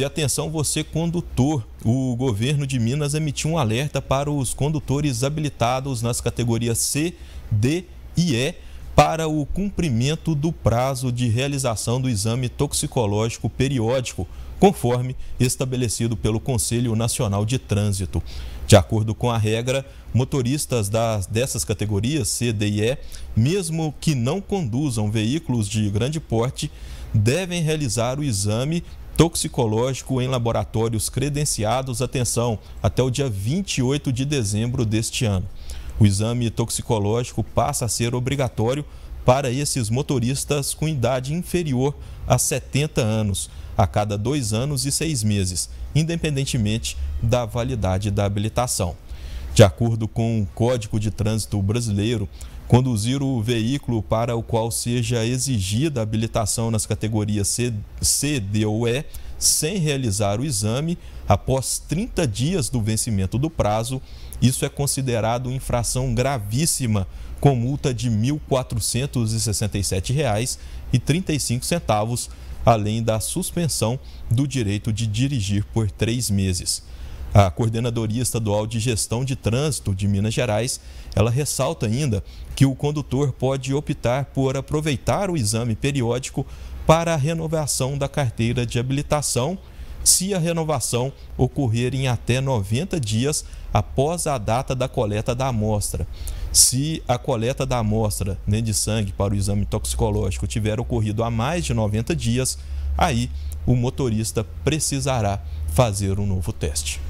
E atenção você condutor, o governo de Minas emitiu um alerta para os condutores habilitados nas categorias C, D e E para o cumprimento do prazo de realização do exame toxicológico periódico, conforme estabelecido pelo Conselho Nacional de Trânsito. De acordo com a regra, motoristas das, dessas categorias C, D e E, mesmo que não conduzam veículos de grande porte, devem realizar o exame toxicológico em laboratórios credenciados, atenção, até o dia 28 de dezembro deste ano. O exame toxicológico passa a ser obrigatório para esses motoristas com idade inferior a 70 anos, a cada dois anos e seis meses, independentemente da validade da habilitação. De acordo com o Código de Trânsito Brasileiro, conduzir o veículo para o qual seja exigida habilitação nas categorias C, C D ou E sem realizar o exame após 30 dias do vencimento do prazo, isso é considerado infração gravíssima, com multa de R$ 1.467,35, além da suspensão do direito de dirigir por três meses. A Coordenadoria Estadual de Gestão de Trânsito de Minas Gerais, ela ressalta ainda que o condutor pode optar por aproveitar o exame periódico para a renovação da carteira de habilitação, se a renovação ocorrer em até 90 dias após a data da coleta da amostra. Se a coleta da amostra né, de sangue para o exame toxicológico tiver ocorrido há mais de 90 dias, aí o motorista precisará fazer um novo teste.